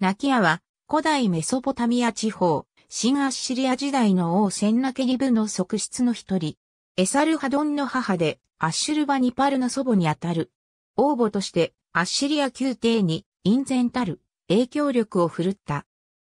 ナキアは、古代メソポタミア地方、新アッシリア時代の王センナケリブの側室の一人、エサルハドンの母で、アッシュルバニパルの祖母にあたる。王母として、アッシリア宮廷に、隠然たる、影響力を振るった。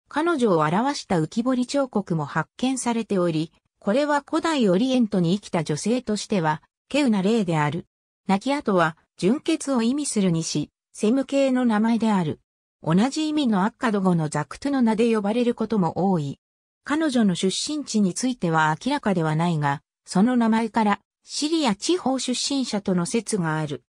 彼女を表した浮き彫り彫刻も発見されており、これは古代オリエントに生きた女性としては、稀有な例である。ナキアとは、純血を意味するにし、セム系の名前である。同じ意味のアッカド語のザクトゥの名で呼ばれることも多い。彼女の出身地については明らかではないが、その名前からシリア地方出身者との説がある。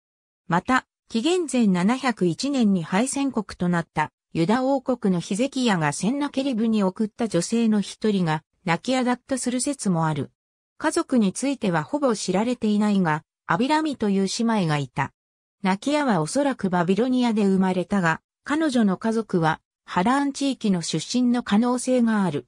また、紀元前701年に敗戦国となったユダ王国のヒゼキヤがセンナケリブに送った女性の一人が泣きやだったする説もある。家族についてはほぼ知られていないが、アビラミという姉妹がいた。ナキアはおそらくバビロニアで生まれたが、彼女の家族は、ハラーン地域の出身の可能性がある。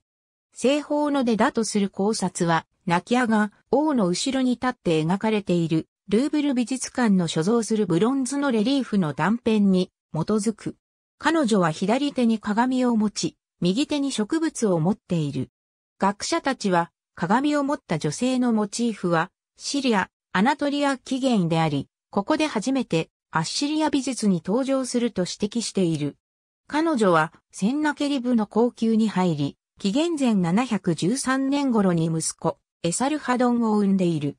西方の出だとする考察は、泣き屋が王の後ろに立って描かれているルーブル美術館の所蔵するブロンズのレリーフの断片に基づく。彼女は左手に鏡を持ち、右手に植物を持っている。学者たちは鏡を持った女性のモチーフはシリア、アナトリア起源であり、ここで初めてアッシリア美術に登場すると指摘している。彼女は、センナケリブの高級に入り、紀元前713年頃に息子、エサルハドンを生んでいる。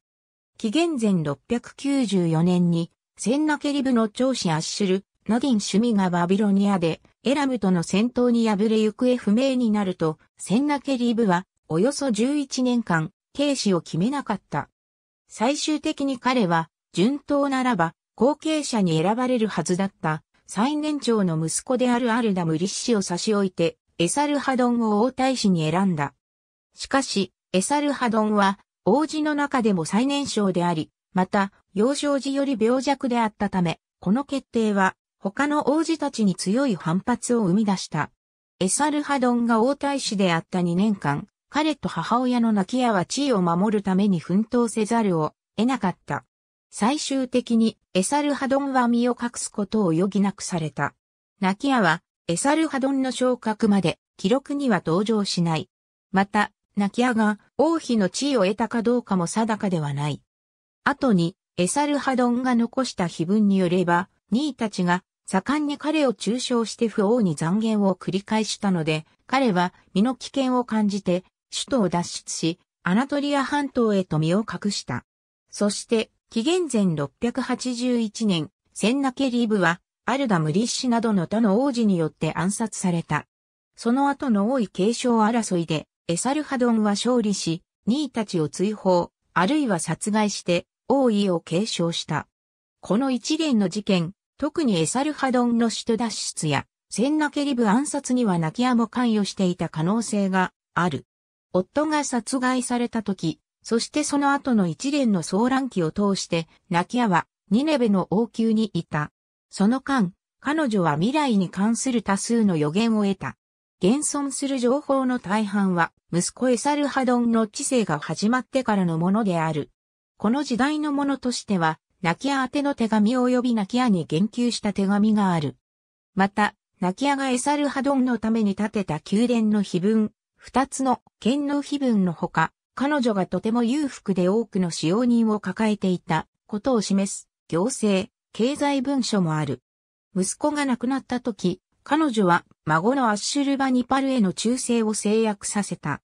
紀元前694年に、センナケリブの長子アッシュル、ナディン・シュミがバビロニアで、エラムとの戦闘に敗れ行方不明になると、センナケリブは、およそ11年間、軽視を決めなかった。最終的に彼は、順当ならば、後継者に選ばれるはずだった最年長の息子であるアルダム・リッシを差し置いて、エサルハドンを王太子に選んだ。しかし、エサルハドンは、王子の中でも最年少であり、また、幼少時より病弱であったため、この決定は、他の王子たちに強い反発を生み出した。エサルハドンが王太子であった2年間、彼と母親の泣き屋は地位を守るために奮闘せざるを得なかった。最終的にエサルハドンは身を隠すことを余儀なくされた。ナキアはエサルハドンの昇格まで記録には登場しない。また、ナキアが王妃の地位を得たかどうかも定かではない。後にエサルハドンが残した碑文によれば、ニーたちが盛んに彼を中傷して不王に残言を繰り返したので、彼は身の危険を感じて首都を脱出し、アナトリア半島へと身を隠した。そして、紀元前681年、センナケリーブは、アルダムリッシュなどの他の王子によって暗殺された。その後の王位継承争いで、エサルハドンは勝利し、ニーたちを追放、あるいは殺害して、王位を継承した。この一連の事件、特にエサルハドンの首都脱出や、センナケリブ暗殺にはナキアも関与していた可能性がある。夫が殺害された時、そしてその後の一連の騒乱期を通して、ナキアはニネベの王宮にいた。その間、彼女は未来に関する多数の予言を得た。現存する情報の大半は、息子エサルハドンの知性が始まってからのものである。この時代のものとしては、ナキア宛ての手紙及びナキアに言及した手紙がある。また、ナキアがエサルハドンのために建てた宮殿の碑文、二つの剣の碑文のほか、彼女がとても裕福で多くの使用人を抱えていたことを示す行政、経済文書もある。息子が亡くなった時、彼女は孫のアッシュルバニパルへの忠誠を制約させた。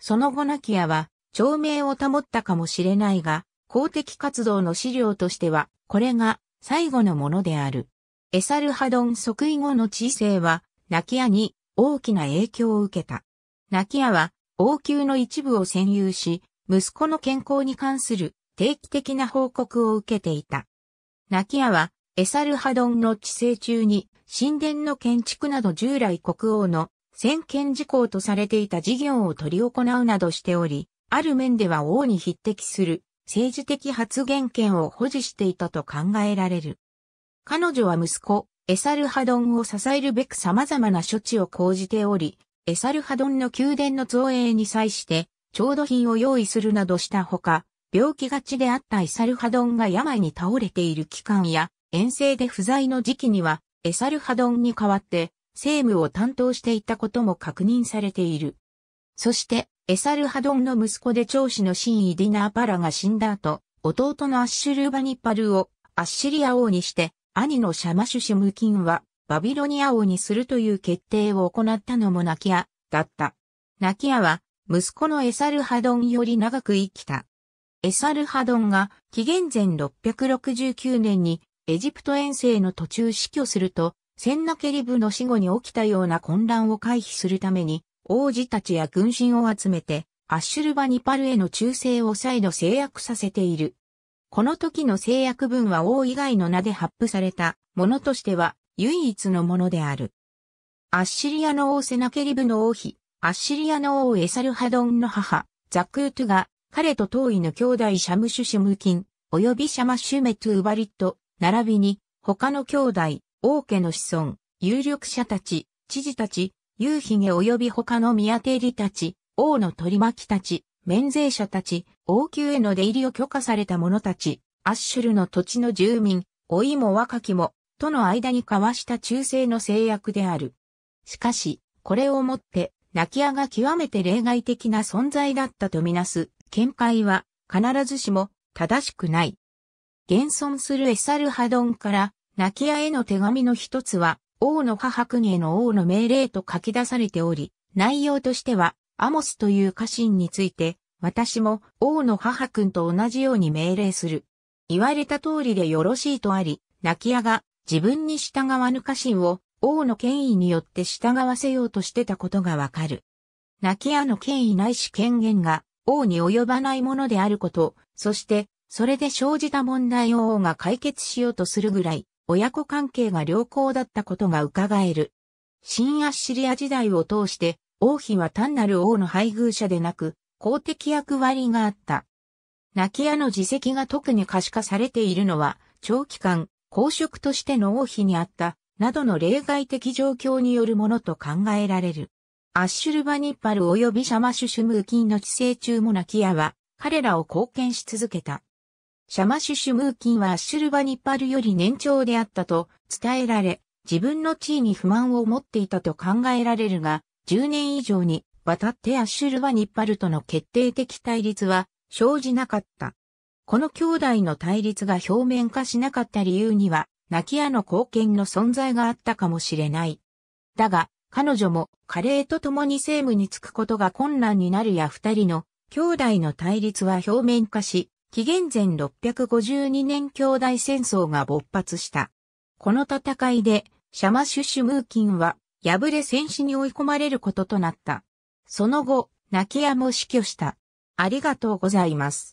その後ナキアは、長命を保ったかもしれないが、公的活動の資料としては、これが最後のものである。エサルハドン即位後の知性は、ナキアに大きな影響を受けた。ナキアは王宮の一部を占有し、息子の健康に関する定期的な報告を受けていた。ナキアは、エサルハドンの治世中に、神殿の建築など従来国王の先見事項とされていた事業を取り行うなどしており、ある面では王に匹敵する政治的発言権を保持していたと考えられる。彼女は息子、エサルハドンを支えるべく様々な処置を講じており、エサルハドンの宮殿の造営に際して、調度品を用意するなどしたほか、病気がちであったエサルハドンが病に倒れている期間や、遠征で不在の時期には、エサルハドンに代わって、政務を担当していたことも確認されている。そして、エサルハドンの息子で長子の新イディナーパラが死んだ後、弟のアッシュルーバニッパルをアッシリア王にして、兄のシャマシュシムキンはバビロニア王にするという決定を行ったのもナキアだった。ナキアは息子のエサルハドンより長く生きた。エサルハドンが紀元前669年にエジプト遠征の途中死去すると、センナケリブの死後に起きたような混乱を回避するために、王子たちや軍神を集めて、アッシュルバニパルへの忠誠を再度制約させている。この時の制約文は王以外の名で発布されたものとしては唯一のものである。アッシリアの王セナケリブの王妃、アッシリアの王エサルハドンの母、ザクートゥが、彼と遠いの兄弟シャムシュシュムキン、及びシャマシュメトゥーバリット、並びに、他の兄弟、王家の子孫、有力者たち、知事たち、夕日及び他の宮邸理たち、王の取り巻きたち、免税者たち、王宮への出入りを許可された者たち、アッシュルの土地の住民、老いも若きも、との間に交わした忠誠の制約である。しかし、これをもって、泣き屋が極めて例外的な存在だったとみなす、見解は、必ずしも、正しくない。現存するエサルハドンから、泣き屋への手紙の一つは、王の母君への王の命令と書き出されており、内容としては、アモスという家臣について、私も王の母君と同じように命令する。言われた通りでよろしいとあり、泣き屋が自分に従わぬ家臣を王の権威によって従わせようとしてたことがわかる。泣き屋の権威ないし権限が王に及ばないものであること、そしてそれで生じた問題を王が解決しようとするぐらい親子関係が良好だったことが伺える。新アッシリア時代を通して王妃は単なる王の配偶者でなく公的役割があった。泣き屋の自責が特に可視化されているのは長期間公職としての王妃にあった、などの例外的状況によるものと考えられる。アッシュルバニッパル及びシャマシュシュムーキンの治世中もナキアは、彼らを貢献し続けた。シャマシュシュムーキンはアッシュルバニッパルより年長であったと伝えられ、自分の地位に不満を持っていたと考えられるが、10年以上にわたってアッシュルバニッパルとの決定的対立は生じなかった。この兄弟の対立が表面化しなかった理由には、泣き屋の貢献の存在があったかもしれない。だが、彼女も加齢と共に政務に就くことが困難になるや二人の兄弟の対立は表面化し、紀元前652年兄弟戦争が勃発した。この戦いで、シャマシュシュムーキンは、敗れ戦死に追い込まれることとなった。その後、泣き屋も死去した。ありがとうございます。